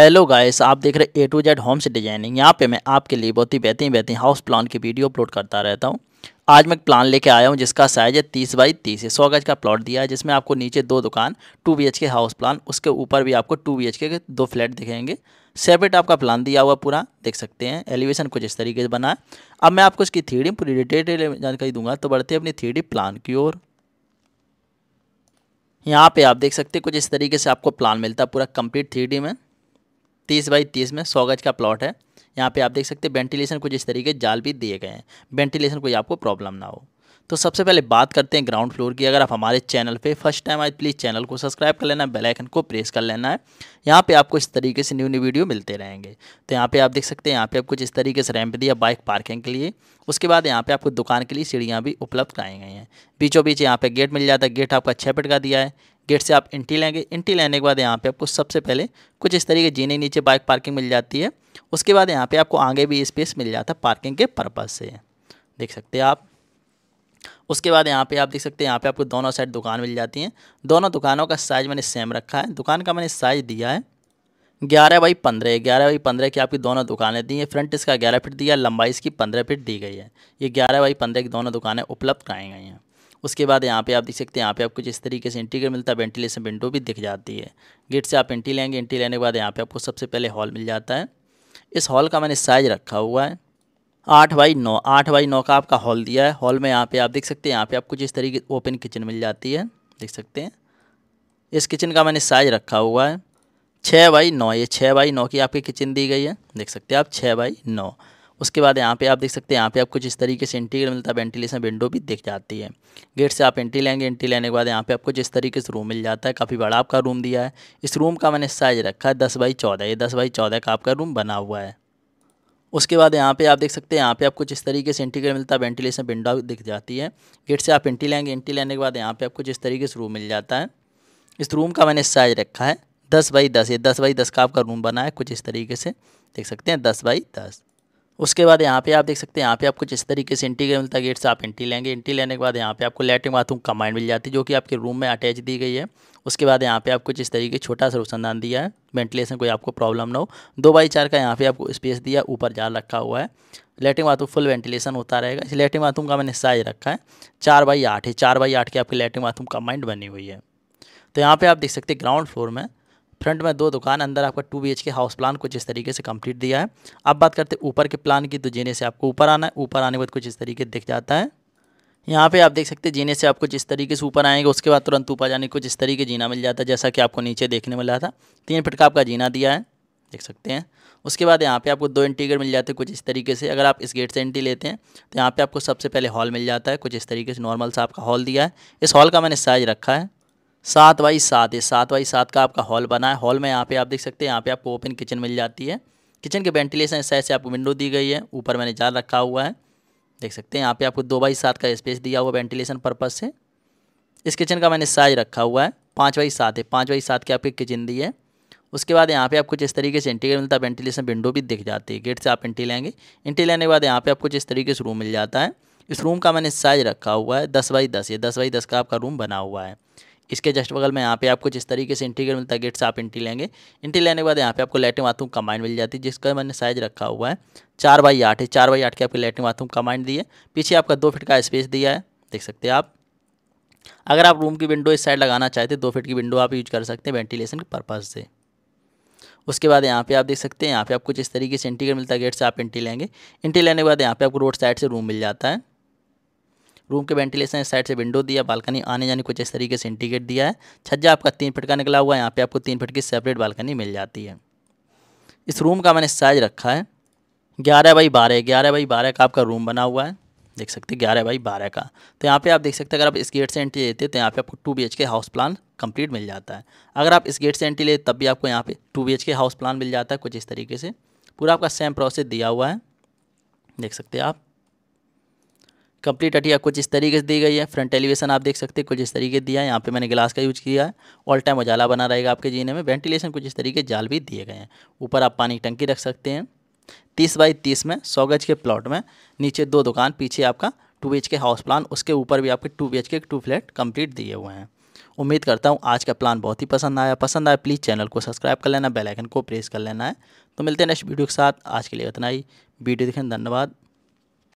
hello guys आप देख रहे हैं A to Z homes designing यहाँ पे मैं आपके लिए बहुत ही बेहतरीन बेहतरीन हाउस प्लान की वीडियो अपलोड करता रहता हूँ आज मैं एक प्लान लेके आया हूँ जिसका साइज है तीस बाई तीस सौ गज का प्लॉट दिया है जिसमें आपको नीचे दो दुकान two B K house plan उसके ऊपर भी आपको टू बी के दो फ्लैट दिखेंगे सेपरेट आपका प्लान दिया हुआ पूरा देख सकते हैं एलिवेशन कुछ इस तरीके से बना है अब मैं आपको इसकी थ्री पूरी डिटेल जानकारी दूंगा तो बढ़ते अपनी थ्री प्लान की ओर यहाँ पर आप देख सकते हैं कुछ इस तरीके से आपको प्लान मिलता है पूरा कम्प्लीट थ्री में तीस बाई तीस में सौ गज का प्लॉट है यहाँ पे आप देख सकते हैं वेंटिलेशन कुछ इस तरीके जाल भी दिए गए हैं वेंटिलेशन कोई आपको प्रॉब्लम ना हो तो सबसे पहले बात करते हैं ग्राउंड फ्लोर की अगर आप हमारे चैनल पे फर्स्ट टाइम आए प्लीज़ चैनल को सब्सक्राइब कर लेना बेल आइकन को प्रेस कर लेना है यहाँ पे आपको इस तरीके से न्यू न्यू वीडियो मिलते रहेंगे तो यहाँ पे आप देख सकते हैं यहाँ पे कुछ इस तरीके से रैंप दिया बाइक पार्किंग के लिए उसके बाद यहाँ पर आपको दुकान के लिए सीढ़ियाँ भी उपलब्ध कराई गई हैं बीचों बीच यहाँ पे गेट मिल जाता है गेट आपका छः फिट का दिया है गेट से आप एंट्री लेंगे इंटी लेने के बाद यहाँ पे आपको सबसे पहले कुछ इस तरीके जीने नीचे बाइक पार्किंग मिल जाती है उसके बाद यहाँ पे आपको आगे भी स्पेस मिल जाता है पार्किंग के पर्पज़ से देख सकते हैं आप उसके बाद यहाँ पे आप देख सकते हैं यहाँ पे आपको दोनों साइड दुकान मिल जाती हैं दोनों दुकानों का साइज़ मैंने सेम रखा है दुकान का मैंने साइज़ दिया है ग्यारह बाई पंद्रह ग्यारह बाई पंद्रह की आपकी दोनों दुकानें दी हैं फ्रंट इसका ग्यारह फिट दिया लंबाई इसकी पंद्रह फिट दी गई है ये ग्यारह बाई पंद्रह की दोनों दुकानें उपलब्ध कराई गई हैं उसके बाद यहाँ पे आप देख सकते हैं यहाँ पे आपको जिस तरीके से इंटीरियर मिलता है वेंटिलेशन विंडो भी दिख जाती है गेट से आप एंट्री लेंगे एंट्री लेने के बाद यहाँ पे आपको सबसे पहले हॉल मिल जाता है इस हॉल का मैंने साइज़ रखा हुआ है आठ बाई नौ आठ बाई नौ का आपका हॉल दिया है हॉल में यहाँ पे आप देख सकते हैं यहाँ पे आपको जिस तरीके ओपन किचन मिल जाती है देख सकते हैं इस किचन का मैंने साइज रखा हुआ है छः बाई नौ ये छः बाई नौ की आपकी किचन दी गई है देख सकते हैं आप छः बाई नौ उसके बाद यहाँ पे आप देख सकते हैं यहाँ पे आपको जिस तरीके से इंटीग्रल मिलता है वेंटिलेशन विंडो भी दिख जाती है गेट से आप एंट्री लेंगे एंट्री लेने के बाद यहाँ पे आपको जिस तरीके से रूम मिल जाता है काफ़ी बड़ा आपका रूम दिया है इस रूम का मैंने साइज़ रखा है दस बाई चौदह ये दस बाई चौदह का आपका रूम बना हुआ है उसके बाद यहाँ पे आप देख सकते हैं यहाँ पे आपको जिस तरीके से इंटीग्रेट मिलता है वेंटिलेशन विंडो दिख जाती है गेट से आप एंट्री लेंगे एंट्री लेने के बाद यहाँ पर आपको जिस तरीके से रूम मिल जाता है इस रूम का मैंने साइज़ रखा है दस बाई दस ये दस बाई दस का आपका रूम बना है कुछ इस तरीके से देख सकते हैं दस बाई दस उसके बाद यहाँ पे आप देख सकते हैं यहाँ पे आपको जिस तरीके से इंटी मिलता है गेट से आप इंटी लेंगे इंटी लेने के बाद यहाँ पे आपको लेटरिन बाथरूम कमांड मिल जाती है जो कि आपके रूम में अटैच दी गई है उसके बाद यहाँ पे आपको जिस तरीके छोटा सा रोशनदान दिया है वेंटिलेशन कोई आपको प्रॉब्लम ना हो दो बाई चार का यहाँ पे आपको स्पेस दिया ऊपर जाल रखा हुआ है लेटरिन बाथरूम फुल वेंटिलेशन होता रहेगा इस लेटरिन बाथरूम का मैंने साइज रखा है चार बाई आठ है चार बाई आठ की आपकी लेटरिन बाथरूम कमाइंड बनी हुई है तो यहाँ पर आप देख सकते हैं ग्राउंड फ्लोर में फ्रंट में दो दुकान अंदर आपका टू बी हाउस प्लान कुछ इस तरीके से कंप्लीट दिया है अब बात करते हैं ऊपर के प्लान की तो जीने से आपको ऊपर आना है ऊपर आने के बाद कुछ इस तरीके दिख जाता है यहाँ पे आप देख सकते हैं जीने से आपको जिस तरीके से ऊपर आएंगे उसके बाद तुरंत ऊपर जाने को जिस तरीके जीना मिल जाता है जैसा कि आपको नीचे देखने मिला था तीन फिट का आपका जीना दिया है देख सकते हैं उसके बाद यहाँ पे आपको दो एंट्री गेट मिल जाते हैं कुछ इस तरीके से अगर आप इस गेट से एंट्री लेते हैं तो यहाँ पे आपको सबसे पहले हॉल मिल जाता है कुछ इस तरीके से नॉर्मल सा आपका हॉल दिया है इस हॉल का मैंने साइज़ रखा है सात बाई सात है सात बाई सात का आपका हॉल बना है हॉल में यहाँ पे आप देख सकते हैं यहाँ पे आपको ओपन किचन मिल जाती है किचन के वेंटिलेशन साइड से आपको विंडो दी गई है ऊपर मैंने जाल रखा हुआ है देख सकते हैं यहाँ पे आपको दो बाई सात का स्पेस दिया हुआ वेंटिलेशन पर्पज़ से इस किचन का मैंने साइज रखा हुआ है पाँच बाई सात है पाँच बाई सात की आपकी किचन दी है उसके बाद यहाँ पे कुछ इस तरीके से इंटीरियर मिलता है वेंटिलेशन विंडो भी दिख जाती है गेट से आप इंटी लेंगे इंटी लेने के बाद यहाँ पे आपको इस तरीके से रूम मिल जाता है इस रूम का मैंने साइज रखा हुआ है दस बाई दस ये दस बाई दस का आपका रूम बना हुआ है इसके जस्ट बगल में यहाँ पे आपको जिस तरीके से इंटीग्रल मिलता है गेट से आप इंटी लेंगे इंटी लेने के बाद यहाँ पे आपको लेटरिन बाथरूम कमाइंड मिल जाती है जिसका मैंने साइज रखा हुआ है चार बाई आठ है चार बाई आठ के आपके लैटिन बाथरूम कमाइंड दिए पीछे आपका दो फिट का स्पेस दिया है देख सकते हैं आप अगर आप रूम की विंडो इस साइड लगाना चाहते दो फिट की विंडो आप यूज कर सकते हैं वेंटिलेशन के पर्पज़ से उसके बाद यहाँ पे आप देख सकते हैं यहाँ पे आपको जिस तरीके से इंटीग्रेट मिलता है गेट से आप इंटी लेंगे इंटी लेने के बाद यहाँ पे आपको रोड साइड से रूम मिल जाता है रूम के वेंटिलेशन साइड से विंडो दिया बालकनी आने जाने कुछ इस तरीके से इंटीगेट दिया है छज्जा आपका तीन फिट का निकला हुआ है यहाँ पर आपको तीन फिट की सेपरेट बालकनी मिल जाती है इस रूम का मैंने साइज रखा है ग्यारह बाई बारह ग्यारह बाई बारह का आपका रूम बना हुआ है देख सकते हैं ग्यारह बाई बारह का तो यहाँ पे आप देख सकते हैं अगर आप इस गेट से एंट्री लेते तो यहाँ पे आपको two B K house plan complete मिल जाता है अगर आप इस गेट से एंट्री ले तब भी आपको यहाँ पे two B K house plan मिल जाता है कुछ इस तरीके से पूरा आपका सेम प्रोसेस दिया हुआ है देख सकते हैं आप कंप्लीट अटिया कुछ इस तरीके से दी गई है फ्रंट एलिवेशन आप देख सकते हैं कुछ इस तरीके दिया है यहाँ पे मैंने ग्लास का यूज़ किया है ऑल टाइम उजाला बना रहेगा आपके जीने में वेंटिलेशन कुछ इस तरीके जाल भी दिए गए हैं ऊपर आप पानी की टंकी रख सकते हैं तीस बाई तीस में सौ गज के प्लॉट में नीचे दो दुकान पीछे आपका two B K house plan उसके ऊपर भी आपके two B K two flat complete दिए हुए हैं उम्मीद करता हूँ आज का प्लान बहुत ही पसंद आया पसंद आया प्लीज़ चैनल को सब्सक्राइब कर लेना बेलाइकन को प्रेस कर लेना है तो मिलते हैं नेक्स्ट वीडियो के साथ आज के लिए इतना ही वीडियो देखें धन्यवाद